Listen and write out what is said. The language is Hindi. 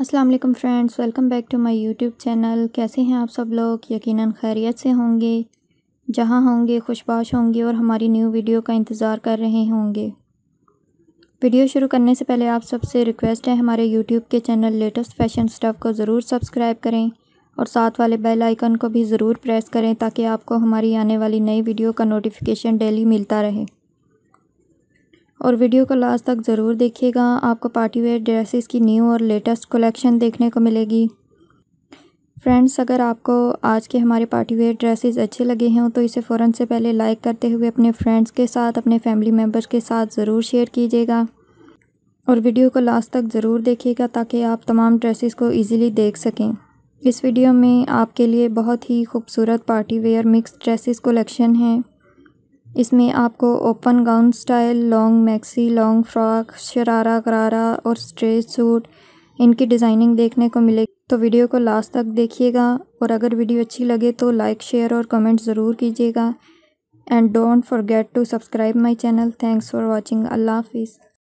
अस्सलाम वालेकुम friends welcome back to my YouTube channel कैसे हैं आप सब लोग यकीनन खैरियत से होंगे जहां होंगे खुशबाश होंगे और हमारी न्यू वीडियो का इंतज़ार कर रहे होंगे वीडियो शुरू करने से पहले आप सबसे रिक्वेस्ट है हमारे यूट्यूब के चैनल लेटेस्ट फैशन स्टफ़ को ज़रूर सब्सक्राइब करें और साथ वाले बेल आइकन को भी ज़रूर प्रेस करें ताकि आपको हमारी आने वाली नई वीडियो का नोटिफिकेशन डेली मिलता रहे और वीडियो को लास्ट तक ज़रूर देखिएगा आपको पार्टी वेयर ड्रेसेस की न्यू और लेटेस्ट कलेक्शन देखने को मिलेगी फ्रेंड्स अगर आपको आज के हमारे पार्टी वेयर ड्रेसेस अच्छे लगे हों तो इसे फ़ौर से पहले लाइक करते हुए अपने फ्रेंड्स के साथ अपने फैमिली मेम्बर्स के साथ ज़रूर शेयर कीजिएगा और वीडियो को लास्ट तक ज़रूर देखिएगा ताकि आप तमाम ड्रेसेस को इजीली देख सकें इस वीडियो में आपके लिए बहुत ही खूबसूरत party wear mix dresses collection हैं इसमें आपको open gown style long maxi long frock sharara करारा और स्ट्रेट सूट इनकी डिजाइनिंग देखने को मिलेगी तो वीडियो को लास्ट तक देखिएगा और अगर वीडियो अच्छी लगे तो लाइक शेयर और कमेंट ज़रूर कीजिएगा and don't forget to subscribe my channel thanks for watching अल्लाह हाफिज़